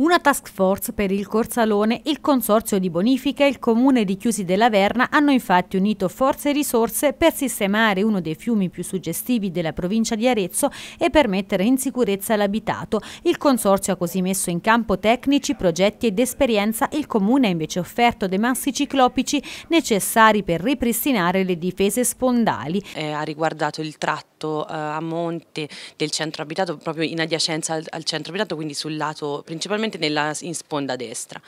una task force per il Corsalone, il Consorzio di Bonifica e il Comune di Chiusi della Verna hanno infatti unito forze e risorse per sistemare uno dei fiumi più suggestivi della provincia di Arezzo e per mettere in sicurezza l'abitato. Il Consorzio ha così messo in campo tecnici, progetti ed esperienza, il Comune ha invece offerto dei massi ciclopici necessari per ripristinare le difese spondali. Eh, ha riguardato il tratto eh, a monte del centro abitato, proprio in adiacenza al, al centro abitato, quindi sul lato principalmente principalmente nella, in sponda destra,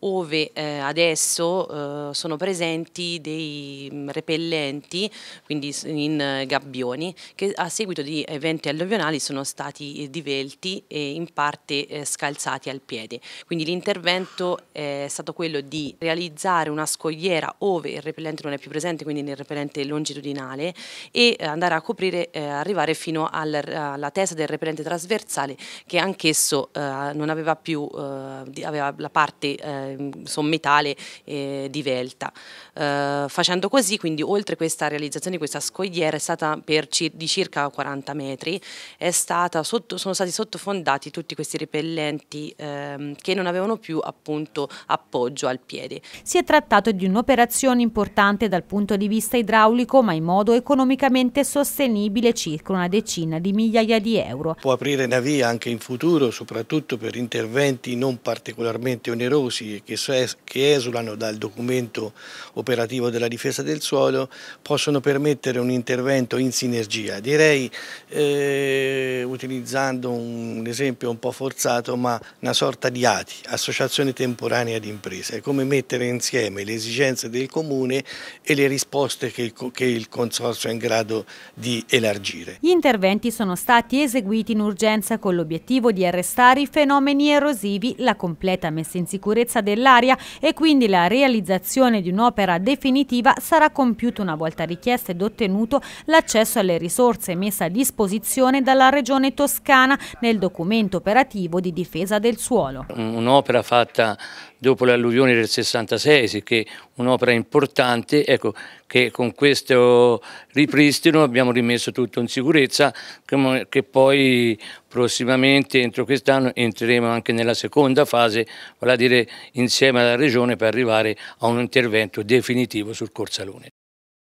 dove eh, adesso eh, sono presenti dei mm, repellenti, quindi in eh, gabbioni, che a seguito di eventi alluvionali sono stati eh, divelti e in parte eh, scalzati al piede. Quindi l'intervento è stato quello di realizzare una scogliera ove il repellente non è più presente, quindi nel repellente longitudinale, e eh, andare a coprire, arrivare fino al, alla testa del repellente trasversale che anch'esso non aveva più più, eh, aveva la parte eh, sommitale eh, di Velta. Eh, facendo così, quindi oltre questa realizzazione di questa scogliera è stata cir di circa 40 metri, sotto, sono stati sottofondati tutti questi repellenti ehm, che non avevano più appunto appoggio al piede. Si è trattato di un'operazione importante dal punto di vista idraulico, ma in modo economicamente sostenibile circa una decina di migliaia di euro. Può aprire una via anche in futuro, soprattutto per interventi interventi non particolarmente onerosi che, esulano dal documento operativo della difesa del suolo possono permettere un intervento in sinergia. Direi, eh, utilizzando un esempio un po' forzato, ma una sorta di ATI, Associazione Temporanea di Imprese, è come mettere insieme le esigenze del Comune e le risposte che che il Consorzio è in grado di elargire. Gli interventi sono stati eseguiti in urgenza con l'obiettivo di arrestare i fenomeni erosivi esplosivi, la completa messa in sicurezza dell'area e quindi la realizzazione di un'opera definitiva sarà compiuta una volta richiesto ed ottenuto l'accesso alle risorse messe a disposizione dalla Regione Toscana nel documento operativo di difesa del suolo. Un'opera fatta dopo le alluvioni del 66, che è un'opera importante, ecco, che con questo ripristino abbiamo rimesso tutto in sicurezza che poi prossimamente entro quest'anno entreremo anche nella seconda fase, vale a dire insieme alla Regione per arrivare a un intervento definitivo sul Corsalone.